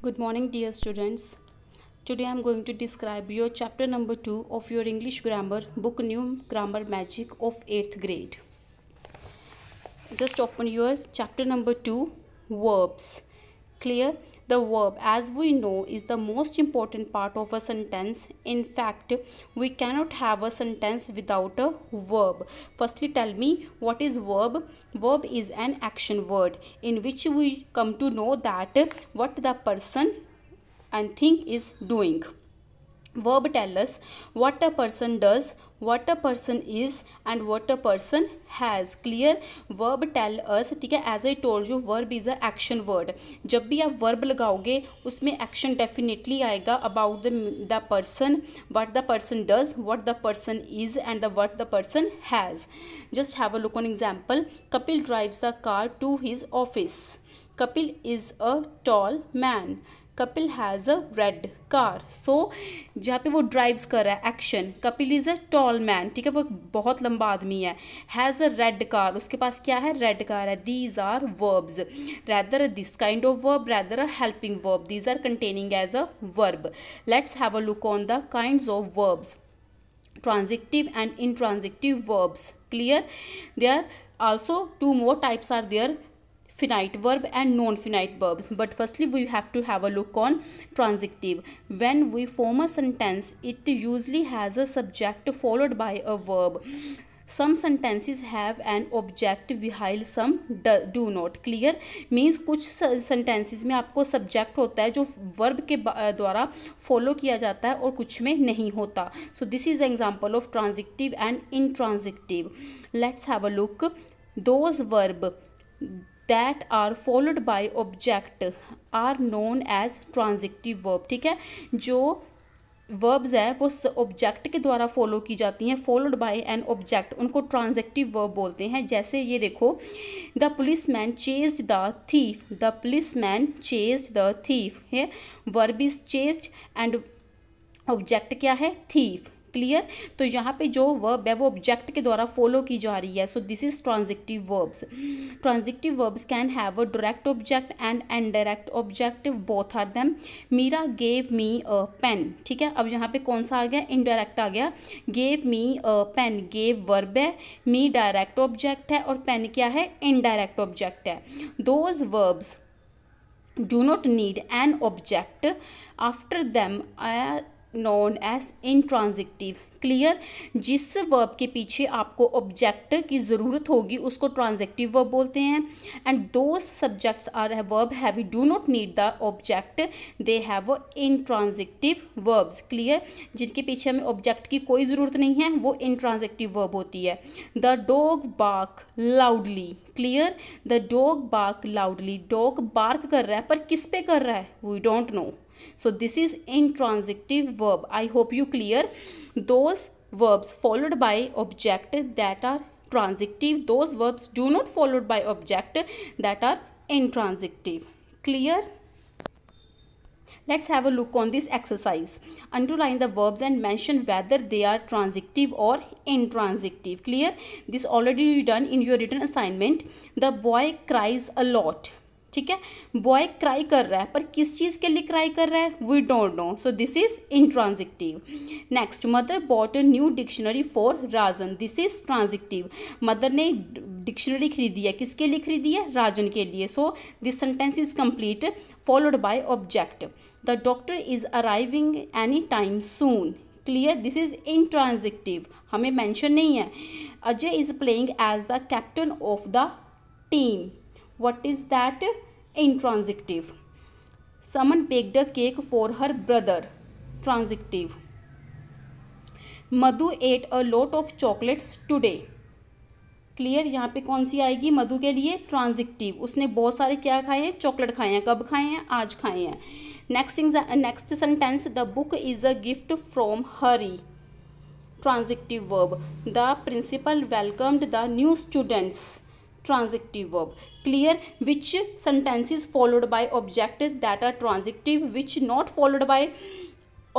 Good morning dear students. Today I am going to describe your chapter number 2 of your English grammar book New Grammar Magic of 8th grade. Just open your chapter number 2 verbs. Clear? The verb, as we know, is the most important part of a sentence. In fact, we cannot have a sentence without a verb. Firstly, tell me what is verb? Verb is an action word in which we come to know that what the person and thing is doing. Verb tell us what a person does, what a person is and what a person has clear verb tell us ठीक as I told you verb is a action word जब भी आप verb लगाओगे उसमें action definitely आएगा about the the person what the person does what the person is and the what the person has just have a look on example Kapil drives the car to his office Kapil is a tall man Kapil has a red car so जहाँ पे वो drives कर रहा है action Kapil is a tall man ठीक है वो एक बहुत लंबा आदमी है हैज़ अ रेड कार उसके पास क्या है रेड कार है these are verbs rather this kind of verb rather a helping verb these are containing as a verb let's have a look on the kind of verbs transitive and in verbs clear they are also two more types are there finite verb and non-finite verbs but firstly we have to have a look on transitive when we form a sentence it usually has a subject followed by a verb some sentences have an object while some do not clear means कुछ sentences में आपको subject होता है जो verb के द्वारा follow किया जाता है और कुछ में नहीं होता so this is the example of transitive and intransitive let's have a look those verb that are followed by object are known as transitive verb ठीक है जो वर्ब्स है वो ऑब्जेक्ट के द्वारा फॉलो की जाती हैं फॉलोड बाई एन ऑब्जेक्ट उनको ट्रांजेक्टिव वर्ब बोलते हैं जैसे ये देखो the police man chase the thief the police man chase the thief है verb is chased and object क्या है थीफ क्लियर तो यहाँ पे जो वर्ब है वो ऑब्जेक्ट के द्वारा फॉलो की जा रही है so this is transitive verbs transitive verbs can have a direct object and indirect objective both are them Meera gave me a pen ठीक है अब यहाँ पे कौन सा आ गया इनडायरेक्ट आ गया gave me a pen gave verb है मी डायरेक्ट ऑब्जेक्ट है और पेन क्या है इनडायरेक्ट ऑब्जेक्ट है those verbs do not need an object after them uh, known as intransitive clear जिस वर्ब के पीछे आपको ऑब्जेक्ट की ज़रूरत होगी उसको ट्रांजेक्टिव वर्ब बोलते हैं and do subjects are verb heavy do not need the object they have intransitive verbs clear जिनके पीछे हमें ऑब्जेक्ट की कोई ज़रूरत नहीं है वो इंट्रांजेक्टिव वर्ब होती है the dog bark loudly clear the dog bark loudly dog bark कर रहा है पर किस पे कर रहा है we don't know so this is intransitive verb i hope you clear those verbs followed by object that are transitive those verbs do not followed by object that are intransitive clear let's have a look on this exercise underline the verbs and mention whether they are transitive or intransitive clear this already done in your written assignment the boy cries a lot ठीक है boy cry कर रहा है पर किस चीज़ के लिए cry कर रहा है we don't know so this is intransitive next mother bought a new dictionary for Rajan this is transitive mother ने डिक्शनरी खरीदी है किसके लिए खरीदी है राजन के लिए so this sentence is complete followed by object the doctor is arriving any time soon clear this is intransitive हमें मैंशन नहीं है Ajay is playing as the captain of the team what is that intransitive someone baked a cake for her brother transitive Madhu ate a lot of chocolates today clear यहाँ पे कौन सी आएगी मधु के लिए ट्रांजिक्टिव उसने बहुत सारे क्या खाए हैं चॉकलेट खाए हैं कब खाए हैं आज खाए हैं next next sentence the book is a gift from Hari transitive verb the principal welcomed the new students transitive verb clear which sentences followed by object that are transitive which not followed by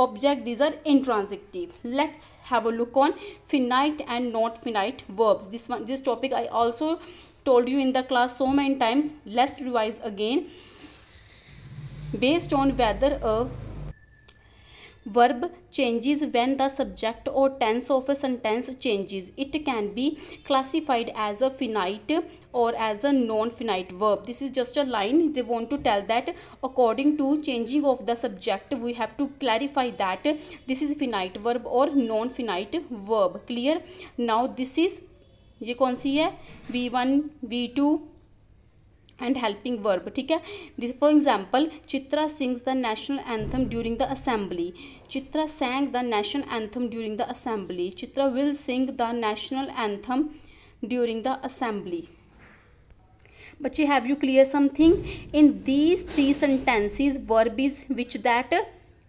object these are intransitive let's have a look on finite and not finite verbs this one this topic i also told you in the class so many times let's revise again based on whether a verb changes when the subject or tense of a sentence changes. It can be classified as a finite or as a non-finite verb. This is just a line. They want to tell that according to changing of the subject, we have to clarify that this is finite verb or non-finite verb. Clear? Now this is ये कौन सी है V1, V2, and helping verb ठीक है this for example Chitra sings the national anthem during the assembly Chitra sang the national anthem during the assembly Chitra will sing the national anthem during the assembly बच्चे have you clear something in these three sentences verb is which that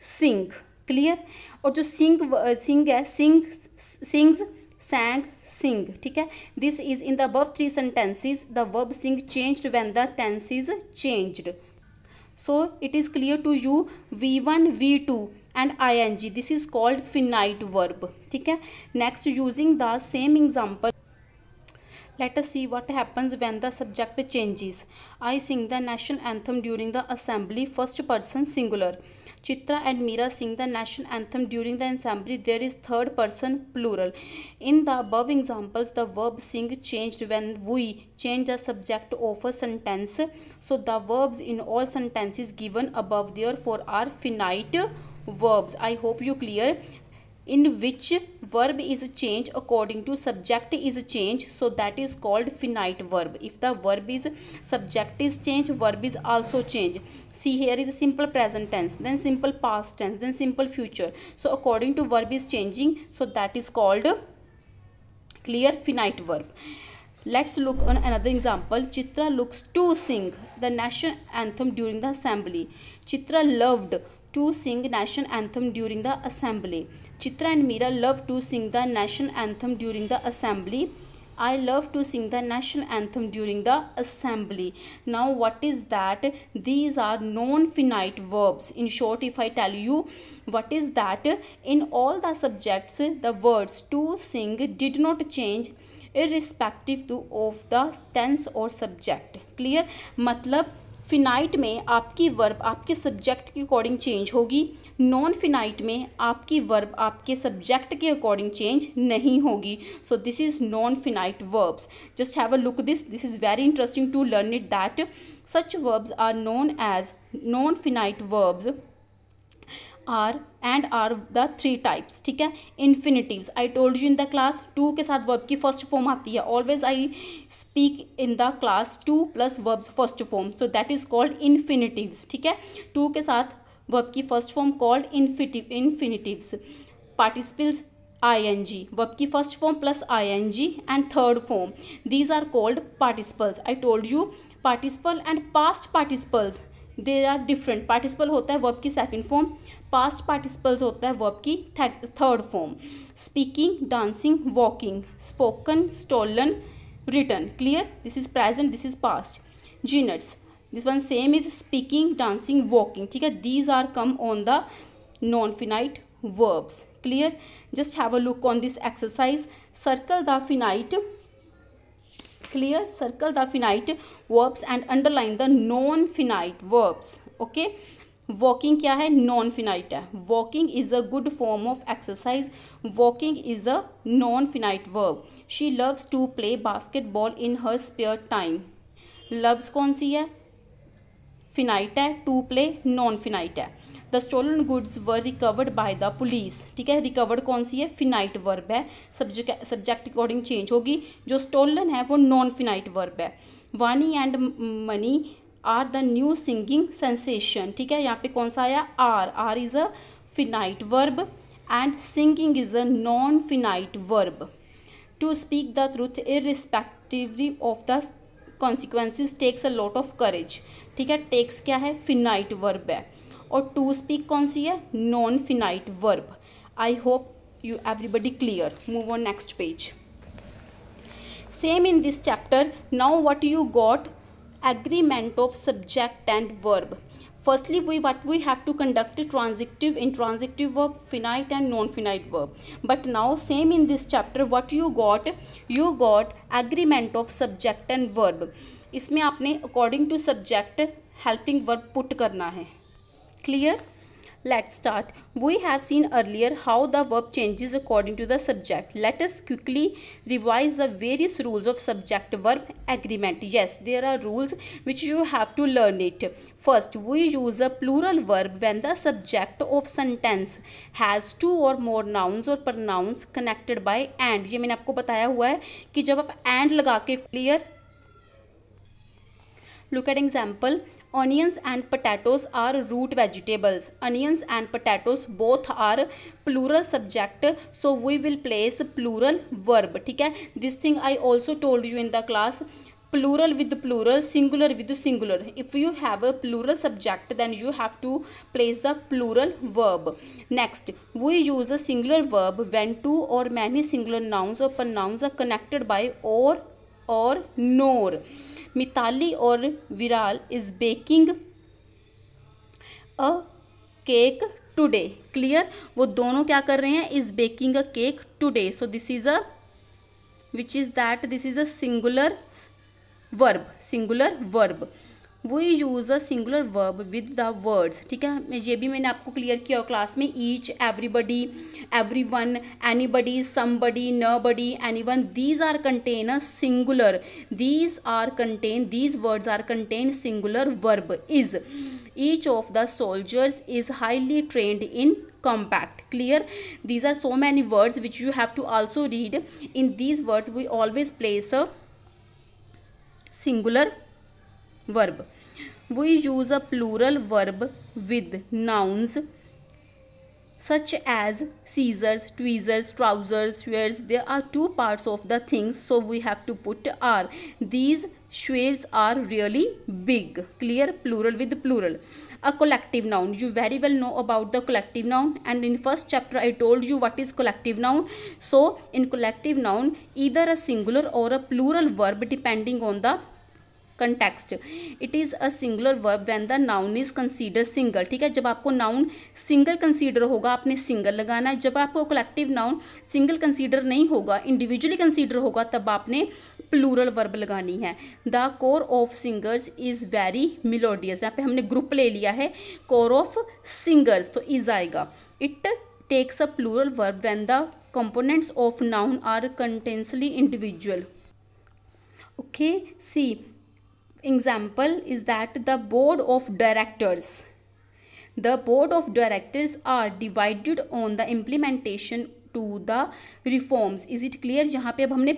sing clear और जो सिंग सिंग है सिंग sings sang sing ठीक है this is in the अब three sentences the verb sing changed when the tense is changed so it is clear to you V one V two and I N G this is called finite verb ठीक है next using the same example let us see what happens when the subject changes i sing the national anthem during the assembly first person singular Chitra and Meera sing the national anthem during the ensemble, there is third person plural. In the above examples, the verb sing changed when we change the subject of a sentence. So the verbs in all sentences given above therefore are finite verbs. I hope you clear in which verb is changed according to subject is changed so that is called finite verb if the verb is subject is changed verb is also changed see here is simple present tense then simple past tense then simple future so according to verb is changing so that is called clear finite verb Let's look on another example. Chitra looks to sing the national anthem during the assembly. Chitra loved to sing national anthem during the assembly. Chitra and Meera love to sing the national anthem during the assembly. I love to sing the national anthem during the assembly. Now what is that? These are non-finite verbs. In short, if I tell you what is that, in all the subjects, the words to sing did not change irrespective to of the tense or subject. Clear? Matlab finite में आपकी verb आपके subject के according change होगी non finite में आपकी verb आपके subject के according change नहीं होगी so this is non finite verbs just have a look this this is very interesting to learn it that such verbs are known as non finite verbs are and are the three types ठीक है infinitives I told you in the class to के साथ verb की first form आती है always I speak in the class to plus verbs first form so that is called infinitive ठीक है to के साथ वर्ब की first form called infinitive infinitives participles I N G verb की first form plus I N G and third form these are called participles I told you participle and past participles they are different participle होता है verb की second form past participles होता है verb की third form speaking dancing walking spoken stolen return clear this is present this is past gerunds this one same is speaking dancing walking ठीक है these are come on the non finite verbs clear just have a look on this exercise circle the finite clear circle the finite verbs and underline the non finite verbs okay walking क्या है non finite है walking is a good form of exercise walking is a non finite verb she loves to play basketball in her spare time loves कौन सी है finite है to play non finite है the stolen goods were recovered by the police ठीक है recovered कौन सी है फिनाइट वर्ब है सब्जेक्ट सब्जेक्ट अकॉर्डिंग चेंज होगी जो स्टोलन है वो नॉन फिनाइट वर्ब है Vani and Mani are the new singing sensation ठीक है यहाँ पे कौन सा आया are are is a finite verb and singing is a non finite verb to speak the truth respectively of the consequences takes a lot of courage ठीक है takes क्या है फिनाइट वर्ब है और टू स्पीक कौन सी है non finite verb I hope you everybody clear move on next page same in this chapter now what you got agreement of subject and verb firstly we what we have to conduct a transitive intransitive verb finite and non finite verb but now same in this chapter what you got you got agreement of subject and verb isme aapne according to subject helping verb put karna hai clear let's start we have seen earlier how the verb changes according to the subject let us quickly revise the various rules of subject verb agreement yes there are rules which you have to learn it first we use a plural verb when the subject of sentence has two or more nouns or pronouns connected by and ye maine aapko bataya hua hai ki jab aap and laga ke clear look at example Onions and potatoes are root vegetables. Onions and potatoes both are plural subject. So we will place plural verb. Okay? This thing I also told you in the class. plural with plural singular with singular if you have a plural subject then you have to place the plural verb next we use a singular verb when two or many singular nouns or pronouns are connected by or or nor Mitali और Viral is baking a cake today clear वो दोनों क्या कर रहे हैं is baking a cake today so this is a which is that this is a singular verb singular verb we use a singular verb with the words ठीक है ये भी मैंने आपको क्लियर किया और क्लास में each everybody everyone anybody somebody nobody anyone these are contain a singular these are contain these words are contain singular verb is each of the soldiers is highly trained in compact clear these are so many words which you have to also read in these words we always place a singular verb we use a plural verb with nouns such as scissors tweezers trousers swears there are two parts of the things so we have to put are these sweaters are really big clear plural with plural a collective noun you very well know about the collective noun and in first chapter i told you what is collective noun so in collective noun either a singular or a plural verb depending on the context it is a singular verb when the noun is consider single ठीक है जब आपको noun single consider होगा आपने single लगाना है जब आपको कलेक्टिव नाउन सिंगल कंसीडर नहीं होगा इंडिविजुअली कंसीडर होगा तब आपने प्लूरल वर्ब लगानी है the choir of singers is very melodious यहाँ पे हमने ग्रुप ले लिया है कोर ऑफ सिंगर्स तो इज़ आएगा it takes a plural verb when the components of noun are constantly individual okay see example is that the board of directors the board of directors are divided on the implementation to the reforms is it clear यहाँ पे अब हमने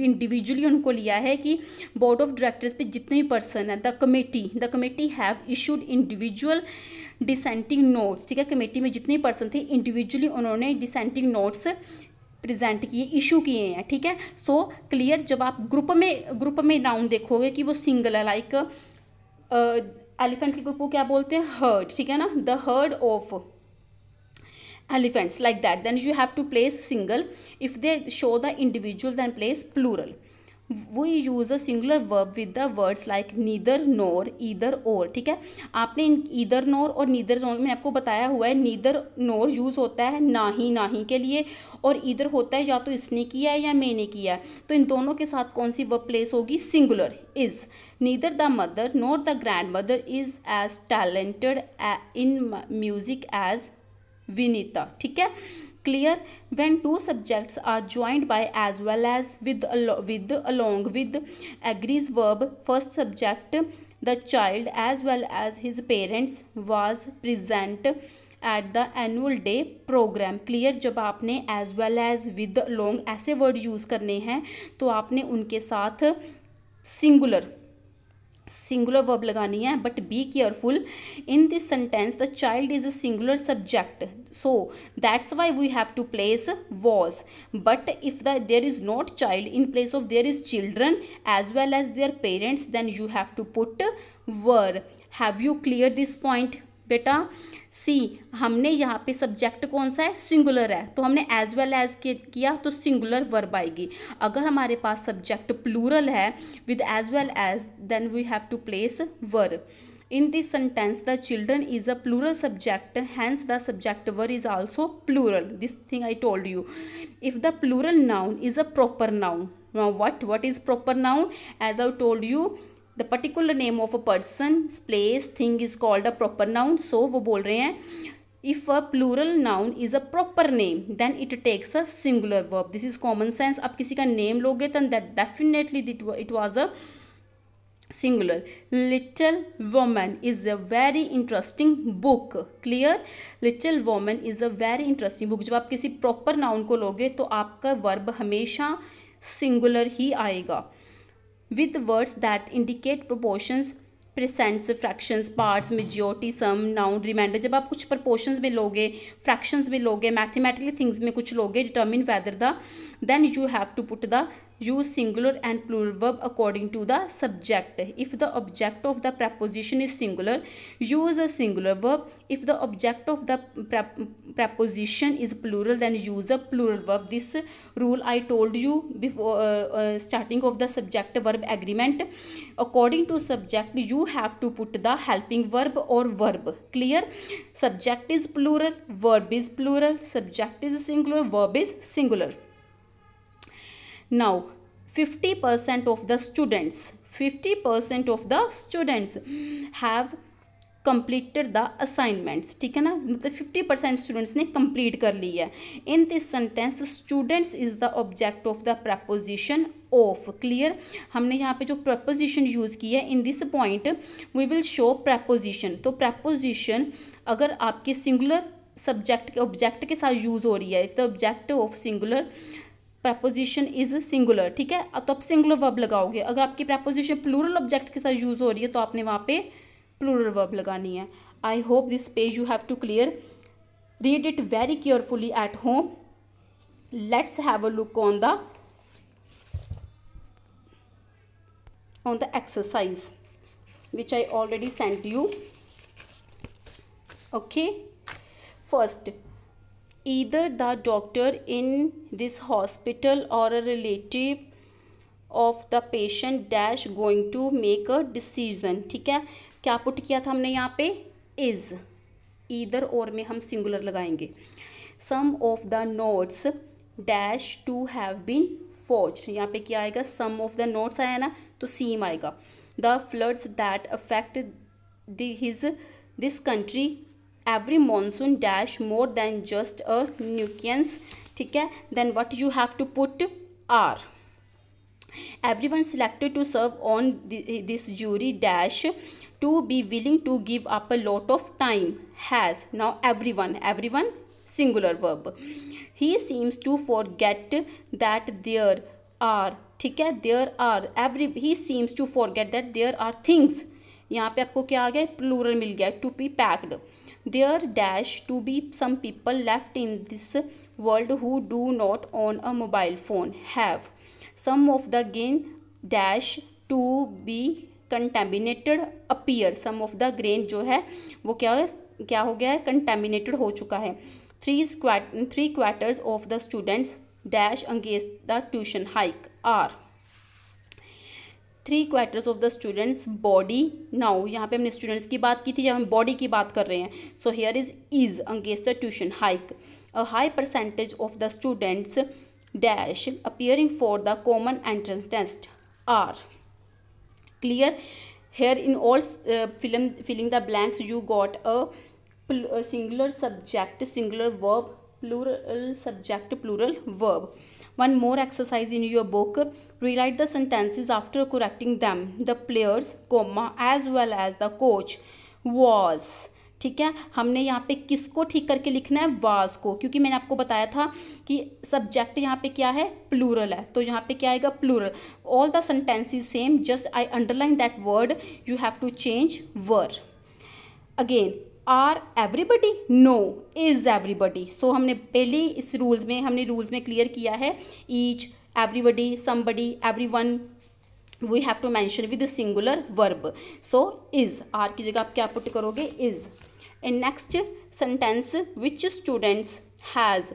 individually उनको लिया है कि board of directors पे जितने भी पर्सन हैं the committee the committee have issued individual dissenting notes ठीक है कमेटी में जितने पर्सन थे इंडिविजुअली उन्होंने डिसेंटिंग नोट्स प्रेजेंट किए इशू किए हैं ठीक है सो क्लियर जब आप ग्रुप में ग्रुप में नाउन देखोगे कि वो सिंगल है लाइक एलिफेंट के ग्रुप को क्या बोलते हैं हर्ड ठीक है ना the herd of elephants like that then you have to place singular if they show the individual then place plural वो use a singular verb with the words like neither nor either और ठीक है आपने either नोर और neither नोर मैंने आपको बताया हुआ है नीदर नोर यूज़ होता है ना ही ना ही के लिए और ईदर होता है या तो इसने किया है या मैंने किया है तो इन दोनों के साथ कौन सी वर्ब प्लेस होगी singular is neither the mother nor the grandmother is as talented in music as Vinita ठीक है clear when two subjects are joined by as well as with with along with agrees verb first subject the child as well as his parents was present at the annual day program clear जब आपने as well as with long ऐसे word use करने हैं तो आपने उनके साथ singular singular verb लगानी है but be careful in this sentence the child is a singular subject so that's why we have to place was but if the there is not child in place of there is children as well as their parents then you have to put were have you clear this point बेटा see हमने यहाँ पे subject कौन सा है singular है तो हमने एज वेल एज किया तो सिंगुलर वर्ब आएगी अगर हमारे पास सब्जेक्ट प्लूरल है with as well as then we have to place verb in this sentence the children is a plural subject hence the subject verb is also plural this thing i told you if the plural noun is a proper noun now what what is proper noun as i told you the particular name of a person place thing is called a proper noun so वो बोल रहे हैं if a plural noun is a proper name then it takes a singular verb this is common sense आप किसी का name लोगे then that definitely it was a singular little woman is a very interesting book clear little woman is a very interesting book जब आप किसी proper noun को लोगे तो आपका verb हमेशा singular ही आएगा with words that indicate proportions percents fractions parts majority some noun remainder जब आप कुछ प्रपोर्शंस में लोगे फ्रैक्शंस में लोगे मैथमेटिकली थिंग्स में कुछ लोगे determine whether the then you have to put the use singular and plural verb according to the subject. If the object of the preposition is singular, use a singular verb. If the object of the preposition is plural, then use a plural verb. This rule I told you before uh, uh, starting of the subject verb agreement. According to subject, you have to put the helping verb or verb. Clear? Subject is plural, verb is plural, subject is singular, verb is singular. now 50% of the students 50% of the students have completed the assignments ठीक है ना मतलब 50 percent students ने complete कर ली है in this sentence students is the object of the preposition of clear हमने यहाँ पे जो प्रपोजिशन यूज़ की है in this point we will show preposition तो प्रपोजिशन अगर आपके सिंगुलर सब्जेक्ट के ऑब्जेक्ट के साथ यूज़ हो रही है if the object of singular preposition is singular ठीक है तो आप सिंगुलर वर्ब लगाओगे अगर आपकी प्रपोजिशन प्लूरल ऑब्जेक्ट के साथ यूज़ हो रही है तो आपने वहाँ पे प्लूरल वर्ब लगानी है I hope this page you have to clear read it very carefully at home let's have a look on the on the exercise which I already sent you okay first either the doctor in this hospital or a relative of the patient dash going to make a decision ठीक है क्या put किया था हमने यहाँ पे is either or में हम singular लगाएंगे some of the notes dash to have been forged यहाँ पे क्या आएगा some of the notes आया ना तो seem आएगा the floods that affect the his this country every monsoon dash more than just a nucleus ठीक है then what you have to put are everyone selected to serve on this jury dash to be willing to give up a lot of time has now everyone everyone singular verb he seems to forget that there are ठीक है there are every he seems to forget that there are things यहाँ पे आपको क्या आ गया plural मिल गया to be packed there dash to be some people left in this world who do not own a mobile phone have some of the gain dash to be contaminated appear some of the grain जो है वो क्या है क्या हो गया है contaminated हो चुका है three squat three quarters of the students dash engage the tuition hike are three quarters of the students body now यहाँ पे हमने स्टूडेंट्स की बात की थी जब हम बॉडी की बात कर रहे हैं so here is is against the tuition hike a high percentage of the students dash appearing for the common entrance test are clear here in all film filling the blanks you got a singular subject singular verb plural subject plural verb One more exercise in your book. Rewrite the sentences after correcting them. The players, comma, as well as the coach was. ठीक है हमने यहाँ पे किसको ठीक करके लिखना है वाज को क्योंकि मैंने आपको बताया था कि सब्जेक्ट यहाँ पे क्या है प्लूरल है तो यहाँ पे क्या आएगा plural all the sentence is same just I underline that word you have to change were again are everybody no is everybody so हमने पहले इस रूल्स में हमने रूल्स में क्लियर किया है each everybody somebody every one we have to mention with singular verb so is are की जगह आप क्या पुट करोगे is in next sentence which students has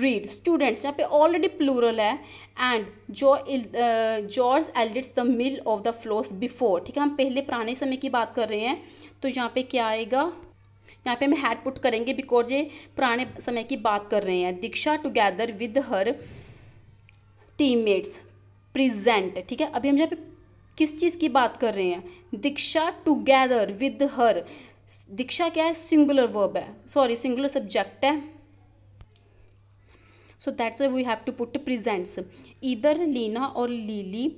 read students यहाँ पे ऑलरेडी प्लूरल है एंड जो George Eliot's the mill of the Floss before ठीक है हम पहले पुराने समय की बात कर रहे हैं तो यहाँ पे क्या आएगा यहाँ पे हम हैड पुट करेंगे बिकॉज ये पुराने समय की बात कर रहे हैं Diksha together with her teammates present ठीक है अभी हम यहाँ पे किस चीज़ की बात कर रहे हैं दीक्षा टुगेदर विद हर दीक्षा क्या है सिंगुलर वर्ब है सॉरी सिंगुलर सब्जेक्ट है so that's we have to put presents इधर लीना और लीली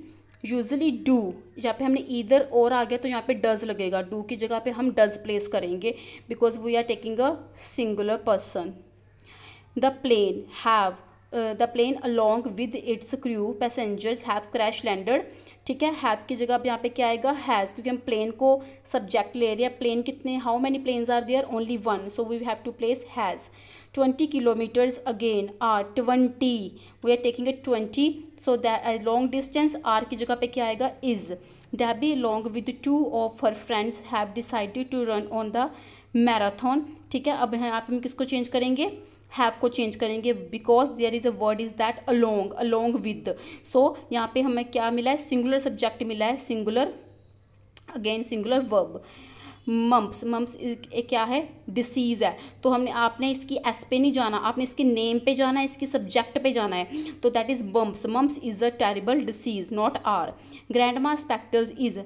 यूजली डू यहाँ पे हमने इधर और आ गया तो यहाँ पे डज लगेगा डू की जगह पे हम डज प्लेस करेंगे because we are taking a singular person the plane have the plane along with its crew passengers have crash landed ठीक है हैव की जगह अब यहाँ पे क्या आएगा हैज़ क्योंकि हम प्लेन को सब्जेक्ट ले रहे हैं प्लेन कितने how many planes are there only one so we have to place has twenty kilometres again are twenty we are taking a twenty so that long distance are की जगह पे क्या आएगा is Debbie long with two of her friends have decided to run on the marathon ठीक है अब यहाँ पे हम किसको चेंज करेंगे हैव को चेंज करेंगे because there is a word is that along along with so यहाँ पे हमें क्या मिला है सिंगुलर सब्जेक्ट मिला है singular again singular verb mumps mumps क्या है डिसीज़ है तो हमने आपने इसकी एस पे नहीं जाना आपने इसके नेम पे जाना है इसके सब्जेक्ट पे जाना है तो that is bumps mumps is a terrible disease not are grandma spectacles is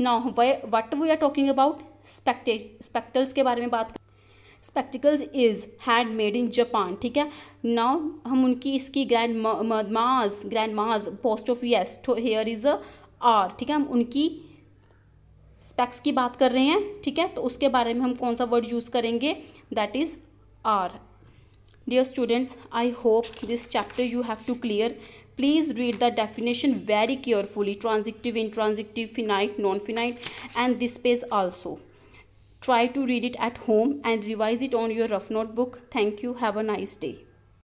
now what we are talking about स्पेक्टे स्पेक्टल्स के बारे में बात कर spectacles is handmade in Japan ठीक है नाउ हम उनकी इसकी grand grandma's grandma's post of yes here is a are ठीक है हम उनकी स्पेक्स की बात कर रहे हैं ठीक है तो उसके बारे में हम कौन सा वर्ड यूज करेंगे that is are dear students I hope this chapter you have to clear please read the definition very carefully transitive intransitive finite non finite and this page also Try to read it at home and revise it on your rough notebook. Thank you. Have a nice day.